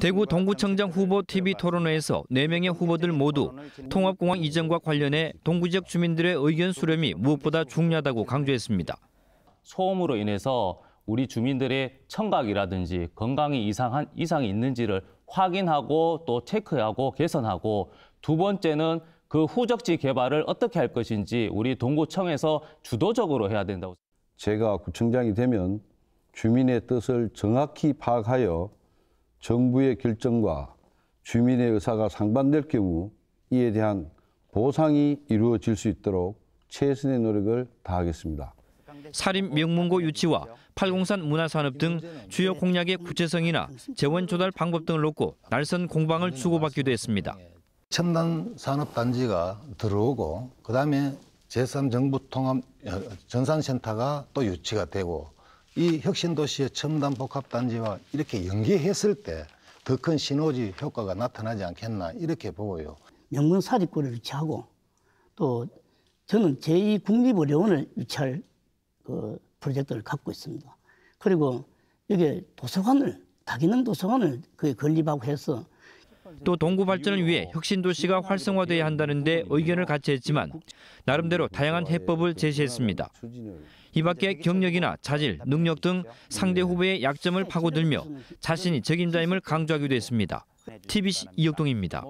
대구 동구청장 후보 TV 토론회에서 4명의 후보들 모두 통합공항 이전과 관련해 동구 지역 주민들의 의견 수렴이 무엇보다 중요하다고 강조했습니다. 소음으로 인해서 우리 주민들의 청각이라든지 건강이 이상한, 이상이 있는지를 확인하고 또 체크하고 개선하고 두 번째는 그 후적지 개발을 어떻게 할 것인지 우리 동구청에서 주도적으로 해야 된다고. 제가 구청장이 되면 주민의 뜻을 정확히 파악하여 정부의 결정과 주민의 의사가 상반될 경우 이에 대한 보상이 이루어질 수 있도록 최선의 노력을 다하겠습니다. 사립 명문고 유치와 803 문화산업 등 주요 공약의 구체성이나 재원 조달 방법 등을 놓고 날선 공방을 주고받기도 했습니다. 첨단 산업 단지가 들어오고 그다음에 제3 정부 통합 어, 전산센터가 또 유치가 되고 이 혁신도시의 첨단 복합단지와 이렇게 연계했을 때 더 큰 시너지 효과가 나타나지 않겠나 이렇게 보고요. 명문 사립고를 위치하고 또 저는 제2 국립의료원을 위치할 그 프로젝트를 갖고 있습니다. 그리고 여기 도서관을 다기능 도서관을 그에 건립하고 해서 또 동구 발전을 위해 혁신도시가 활성화돼야 한다는데 의견을 같이 했지만 나름대로 다양한 해법을 제시했습니다. 이 밖에 경력이나 자질, 능력 등 상대 후보의 약점을 파고들며 자신이 적임자임을 강조하기도 했습니다. TBC 이혁동입니다.